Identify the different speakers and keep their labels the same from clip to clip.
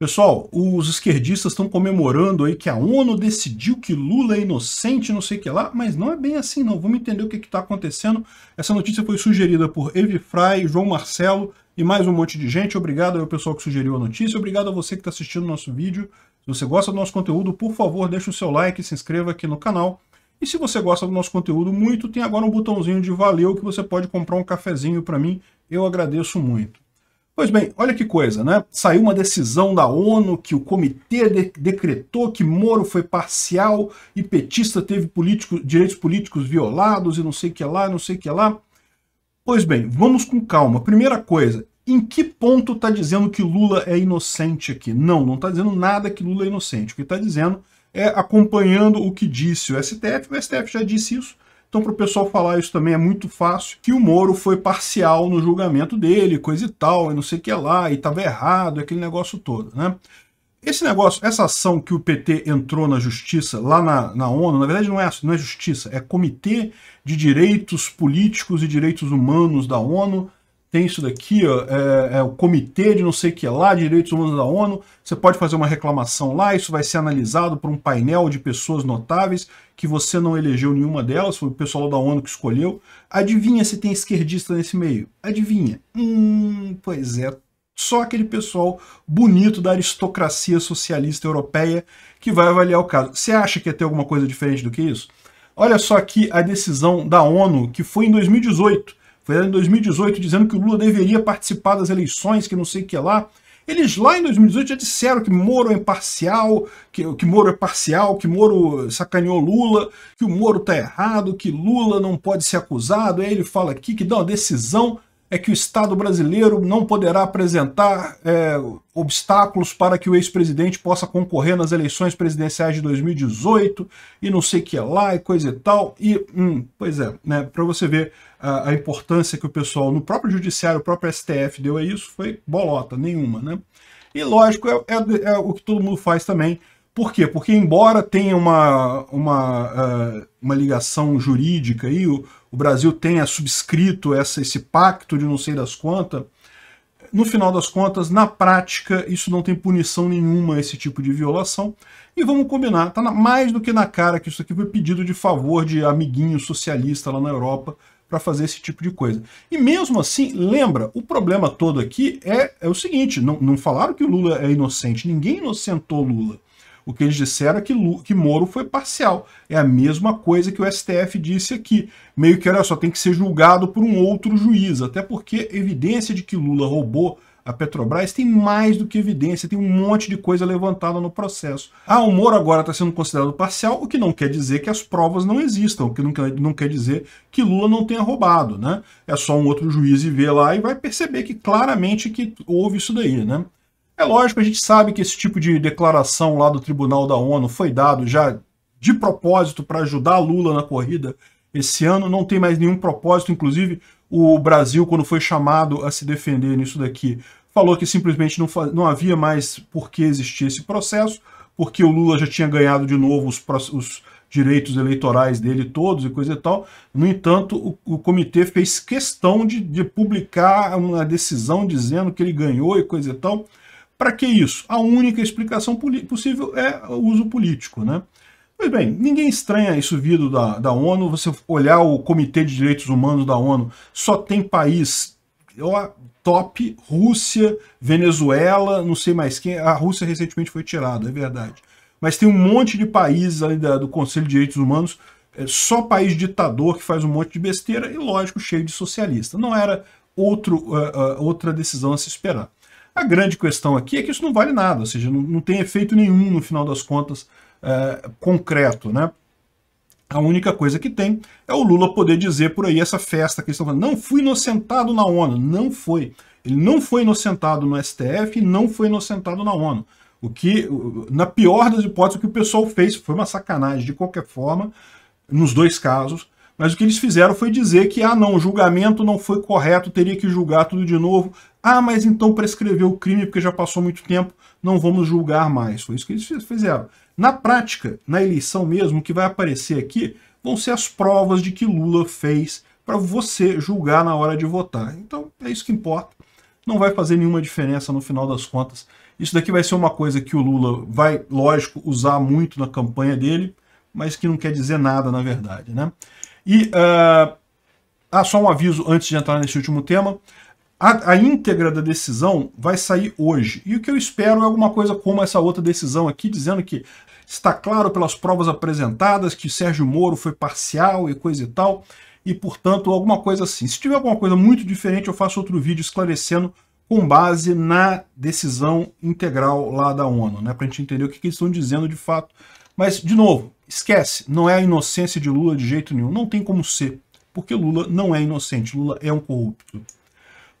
Speaker 1: Pessoal, os esquerdistas estão comemorando aí que a ONU decidiu que Lula é inocente, não sei o que lá, mas não é bem assim não. Vamos entender o que está acontecendo. Essa notícia foi sugerida por Evi Fry, João Marcelo e mais um monte de gente. Obrigado ao pessoal que sugeriu a notícia, obrigado a você que está assistindo o nosso vídeo. Se você gosta do nosso conteúdo, por favor, deixe o seu like, se inscreva aqui no canal. E se você gosta do nosso conteúdo muito, tem agora um botãozinho de valeu que você pode comprar um cafezinho para mim. Eu agradeço muito. Pois bem, olha que coisa, né? Saiu uma decisão da ONU que o comitê de decretou que Moro foi parcial e petista teve político, direitos políticos violados e não sei o que lá, não sei o que lá. Pois bem, vamos com calma. Primeira coisa, em que ponto está dizendo que Lula é inocente aqui? Não, não está dizendo nada que Lula é inocente. O que está dizendo é acompanhando o que disse o STF. O STF já disse isso. Então, para o pessoal falar isso também é muito fácil, que o Moro foi parcial no julgamento dele, coisa e tal, e não sei o que lá, e estava errado, aquele negócio todo, né? Esse negócio, essa ação que o PT entrou na justiça, lá na, na ONU, na verdade não é, não é justiça, é Comitê de Direitos Políticos e Direitos Humanos da ONU, tem isso daqui, ó, é, é, o comitê de não sei o que lá, direitos humanos da ONU, você pode fazer uma reclamação lá, isso vai ser analisado por um painel de pessoas notáveis, que você não elegeu nenhuma delas, foi o pessoal da ONU que escolheu. Adivinha se tem esquerdista nesse meio? Adivinha? Hum, pois é, só aquele pessoal bonito da aristocracia socialista europeia que vai avaliar o caso. Você acha que ia ter alguma coisa diferente do que isso? Olha só aqui a decisão da ONU, que foi em 2018, foi em 2018 dizendo que o Lula deveria participar das eleições, que não sei o que lá. Eles lá em 2018 já disseram que Moro é imparcial, que, que Moro é parcial, que Moro sacaneou Lula, que o Moro tá errado, que Lula não pode ser acusado. Aí ele fala aqui que dá uma decisão é que o Estado brasileiro não poderá apresentar é, obstáculos para que o ex-presidente possa concorrer nas eleições presidenciais de 2018 e não sei o que é lá e coisa e tal. E, hum, pois é, né, para você ver a, a, importância que o pessoal no próprio judiciário, o próprio STF deu a isso, foi bolota nenhuma. Né? E lógico, é, é, é o que todo mundo faz também, por quê? Porque embora tenha uma, uma, eh, uma ligação jurídica aí, o, o Brasil tenha subscrito essa, esse pacto de não sei das quantas, no final das contas, na prática, isso não tem punição nenhuma, esse tipo de violação. E vamos combinar, tá mais do que na cara que isso aqui foi pedido de favor de amiguinho socialista lá na Europa para fazer esse tipo de coisa. E mesmo assim, lembra, o problema todo aqui é, é o seguinte, não, não falaram que o Lula é inocente, ninguém inocentou Lula. O que eles disseram é que, Lu, que Moro foi parcial. É a mesma coisa que o STF disse aqui. Meio que, olha só, tem que ser julgado por um outro juiz, até porque evidência de que Lula roubou a Petrobras tem mais do que evidência, tem um monte de coisa levantada no processo. Ah, o Moro agora está sendo considerado parcial, o que não quer dizer que as provas não existam, o que não quer, não quer dizer que Lula não tenha roubado, né? É só um outro juiz ir ver lá e vai perceber que claramente que houve isso daí, né? É lógico, a gente sabe que esse tipo de declaração lá do Tribunal da ONU foi dado já de propósito para ajudar Lula na corrida esse ano, não tem mais nenhum propósito, inclusive o Brasil, quando foi chamado a se defender nisso daqui, falou que simplesmente não, não havia mais por que existir esse processo, porque o Lula já tinha ganhado de novo os, os direitos eleitorais dele todos e coisa e tal. No entanto, o, o comitê fez questão de, de publicar uma decisão dizendo que ele ganhou e coisa e tal. Para que isso? A única explicação possível é o uso político, né? Pois bem, ninguém estranha isso vindo da, da ONU. Você olhar o Comitê de Direitos Humanos da ONU, só tem país ó, top, Rússia, Venezuela, não sei mais quem. A Rússia recentemente foi tirada, é verdade. Mas tem um monte de países ali da, do Conselho de Direitos Humanos, é só país ditador que faz um monte de besteira e, lógico, cheio de socialista. Não era outro, uh, uh, outra decisão a se esperar. A grande questão aqui é que isso não vale nada, ou seja, não, não tem efeito nenhum no final das contas é, concreto, né? A única coisa que tem é o Lula poder dizer por aí essa festa que eles estão falando. Não fui inocentado na ONU. Não foi. Ele não foi inocentado no STF não foi inocentado na ONU. O que, na pior das hipóteses, o que o pessoal fez foi uma sacanagem de qualquer forma, nos dois casos, mas o que eles fizeram foi dizer que, ah, não, o julgamento não foi correto, teria que julgar tudo de novo. Ah, mas então prescreveu o crime porque já passou muito tempo, não vamos julgar mais. Foi isso que eles fizeram. Na prática, na eleição mesmo, o que vai aparecer aqui vão ser as provas de que Lula fez para você julgar na hora de votar. Então, é isso que importa. Não vai fazer nenhuma diferença no final das contas. Isso daqui vai ser uma coisa que o Lula vai, lógico, usar muito na campanha dele, mas que não quer dizer nada, na verdade, né? E uh, ah, só um aviso antes de entrar nesse último tema. A, a, íntegra da decisão vai sair hoje. E o que eu espero é alguma coisa como essa outra decisão aqui, dizendo que está claro pelas provas apresentadas que Sérgio Moro foi parcial e coisa e tal, e, portanto, alguma coisa assim. Se tiver alguma coisa muito diferente, eu faço outro vídeo esclarecendo com base na decisão integral lá da ONU, né, para a gente entender o que, que eles estão dizendo de fato mas, de novo, esquece, não é a inocência de Lula de jeito nenhum. Não tem como ser, porque Lula não é inocente, Lula é um corrupto.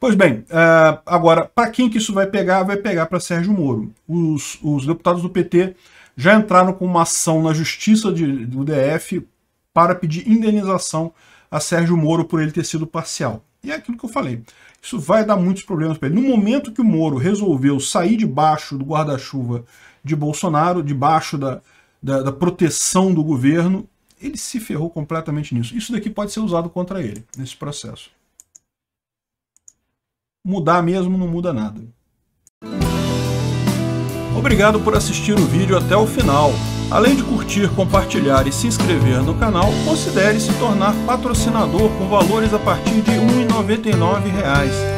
Speaker 1: Pois bem, é, agora, para quem que isso vai pegar? Vai pegar para Sérgio Moro. Os, os deputados do PT já entraram com uma ação na justiça de, do DF para pedir indenização a Sérgio Moro por ele ter sido parcial. E é aquilo que eu falei. Isso vai dar muitos problemas para ele. No momento que o Moro resolveu sair debaixo do guarda-chuva de Bolsonaro, debaixo da, da, da proteção do governo, ele se ferrou completamente nisso. Isso daqui pode ser usado contra ele, nesse processo. Mudar mesmo não muda nada. Obrigado por assistir o vídeo até o final. Além de curtir, compartilhar e se inscrever no canal, considere se tornar patrocinador com valores a partir de R$ 1,99